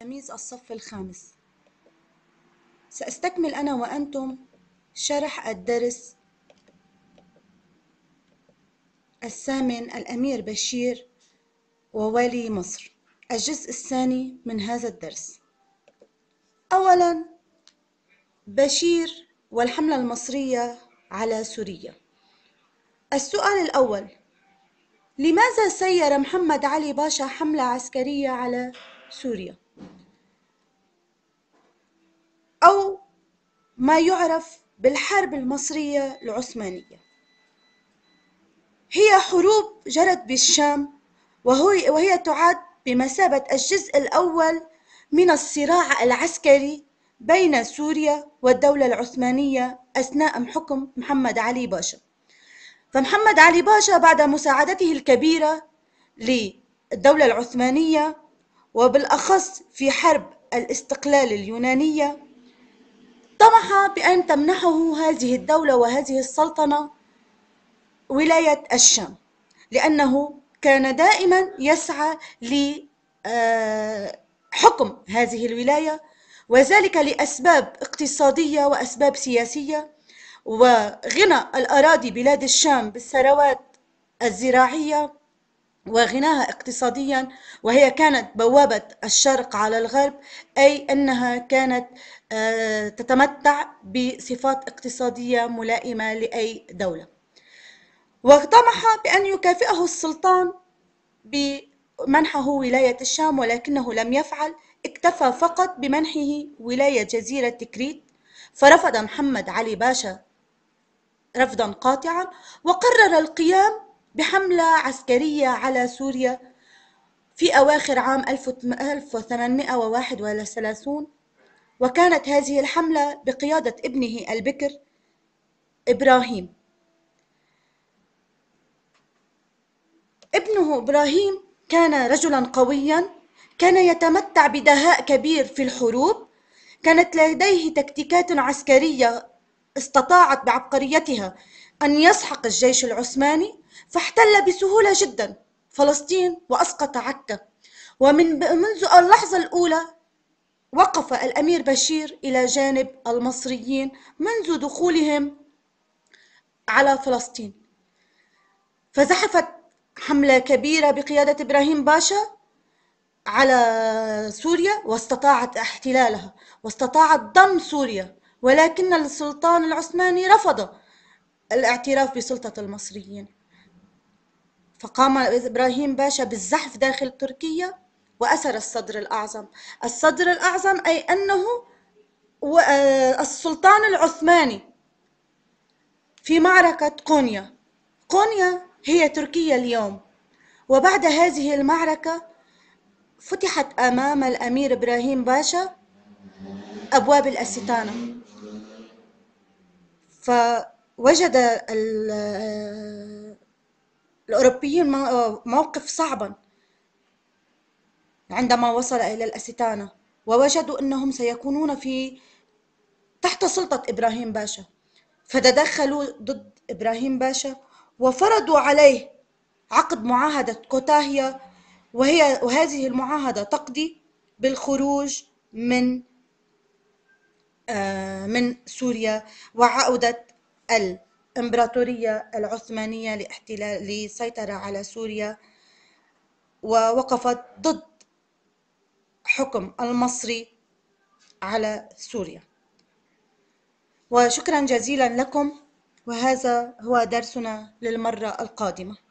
تلاميذ الصف الخامس سأستكمل أنا وأنتم شرح الدرس الثامن الأمير بشير ووالي مصر الجزء الثاني من هذا الدرس أولا بشير والحملة المصرية على سوريا السؤال الأول لماذا سير محمد علي باشا حملة عسكرية على سوريا؟ ما يعرف بالحرب المصرية العثمانية هي حروب جرت بالشام وهي, وهي تعد بمثابة الجزء الأول من الصراع العسكري بين سوريا والدولة العثمانية أثناء حكم محمد علي باشا فمحمد علي باشا بعد مساعدته الكبيرة للدولة العثمانية وبالأخص في حرب الاستقلال اليونانية سمح بأن تمنحه هذه الدولة وهذه السلطنة ولاية الشام لأنه كان دائما يسعى لحكم آه، هذه الولاية وذلك لأسباب اقتصادية وأسباب سياسية وغنى الأراضي بلاد الشام بالثروات الزراعية وغناها اقتصاديا وهي كانت بوابة الشرق على الغرب أي أنها كانت آه، تتمتع بصفات اقتصادية ملائمة لأي دولة وطمح بأن يكافئه السلطان بمنحه ولاية الشام ولكنه لم يفعل اكتفى فقط بمنحه ولاية جزيرة كريت فرفض محمد علي باشا رفضا قاطعا وقرر القيام بحملة عسكرية على سوريا في أواخر عام 1831 وكانت هذه الحملة بقيادة ابنه البكر إبراهيم ابنه إبراهيم كان رجلا قويا كان يتمتع بدهاء كبير في الحروب كانت لديه تكتيكات عسكرية استطاعت بعبقريتها أن يسحق الجيش العثماني فاحتل بسهولة جدا فلسطين وأسقط عكا ومن منذ اللحظة الأولى وقف الأمير بشير إلى جانب المصريين منذ دخولهم على فلسطين فزحفت حملة كبيرة بقيادة إبراهيم باشا على سوريا واستطاعت احتلالها واستطاعت ضم سوريا ولكن السلطان العثماني رفض الاعتراف بسلطة المصريين فقام إبراهيم باشا بالزحف داخل تركيا وأسر الصدر الأعظم الصدر الأعظم أي أنه آه، السلطان العثماني في معركة قونيا قونيا هي تركيا اليوم وبعد هذه المعركة فتحت أمام الأمير إبراهيم باشا أبواب الأستانة ف وجد الأوروبيون موقف صعبا عندما وصل إلى الأستانة ووجدوا أنهم سيكونون في تحت سلطة إبراهيم باشا فتدخلوا ضد إبراهيم باشا وفرضوا عليه عقد معاهدة كوتاهيا وهي وهذه المعاهدة تقضي بالخروج من آه، من سوريا وعودة الإمبراطورية العثمانية لاحتلال للسيطرة على سوريا ووقفت ضد حكم المصري على سوريا وشكرا جزيلا لكم وهذا هو درسنا للمرة القادمة